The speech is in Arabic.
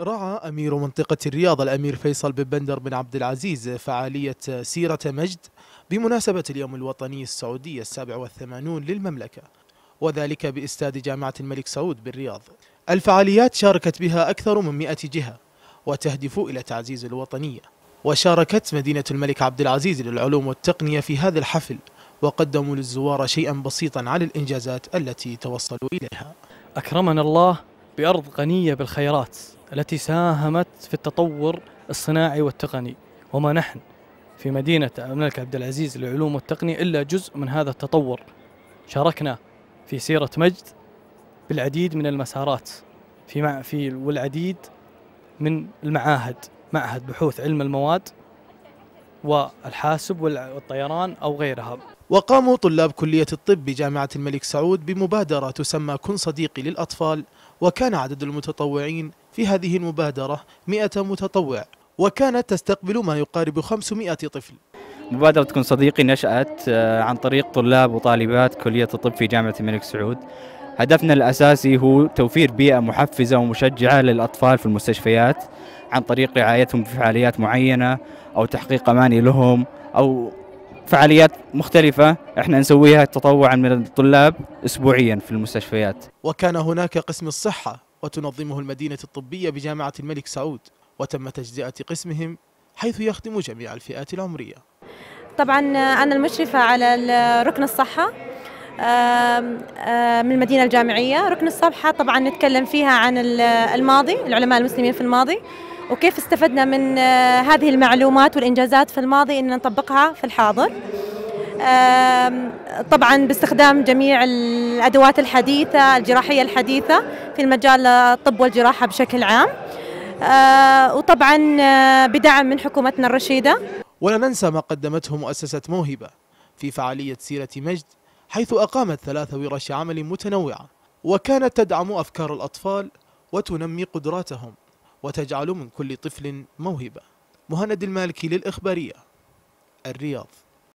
رعى أمير منطقة الرياض الأمير فيصل بن بندر بن عبد العزيز فعالية سيرة مجد بمناسبة اليوم الوطني السعودي السابع والثمانون للمملكة وذلك بإستاد جامعة الملك سعود بالرياض الفعاليات شاركت بها أكثر من مئة جهة وتهدف إلى تعزيز الوطنية وشاركت مدينة الملك عبد العزيز للعلوم والتقنية في هذا الحفل وقدموا للزوار شيئا بسيطا على الإنجازات التي توصلوا إليها أكرمنا الله بأرض غنية بالخيرات التي ساهمت في التطور الصناعي والتقني وما نحن في مدينة الملك عبد العزيز للعلوم والتقنية إلا جزء من هذا التطور شاركنا في سيرة مجد بالعديد من المسارات في في والعديد من المعاهد معهد بحوث علم المواد والحاسب والطيران أو غيرها وقاموا طلاب كلية الطب بجامعة الملك سعود بمبادرة تسمى كن صديقي للأطفال وكان عدد المتطوعين في هذه المبادرة 100 متطوع وكانت تستقبل ما يقارب 500 طفل مبادرة كن صديقي نشأت آه، عن طريق طلاب وطالبات كلية الطب في جامعة الملك سعود هدفنا الأساسي هو توفير بيئة محفزة ومشجعة للأطفال في المستشفيات عن طريق رعايتهم في فعاليات معينة أو تحقيق أماني لهم أو فعاليات مختلفة احنا نسويها تطوعا من الطلاب اسبوعيا في المستشفيات. وكان هناك قسم الصحة وتنظمه المدينة الطبية بجامعة الملك سعود وتم تجزئة قسمهم حيث يخدم جميع الفئات العمرية. طبعا آه، انا المشرفة على ركن الصحة من المدينة الجامعية، ركن الصحة طبعا نتكلم فيها عن الماضي، العلماء المسلمين في الماضي. وكيف استفدنا من آه، هذه المعلومات والإنجازات في الماضي أن نطبقها في الحاضر طبعا باستخدام جميع الأدوات الحديثة الجراحية الحديثة في المجال الطب والجراحة بشكل عام آه، وطبعا آه، بدعم من حكومتنا الرشيدة ولا ننسى ما قدمته مؤسسة موهبة في فعالية سيرة مجد حيث أقامت ثلاث ورش عمل متنوعة وكانت تدعم أفكار الأطفال وتنمي قدراتهم وتجعل من كل طفل موهبة مهند المالكي للإخبارية الرياض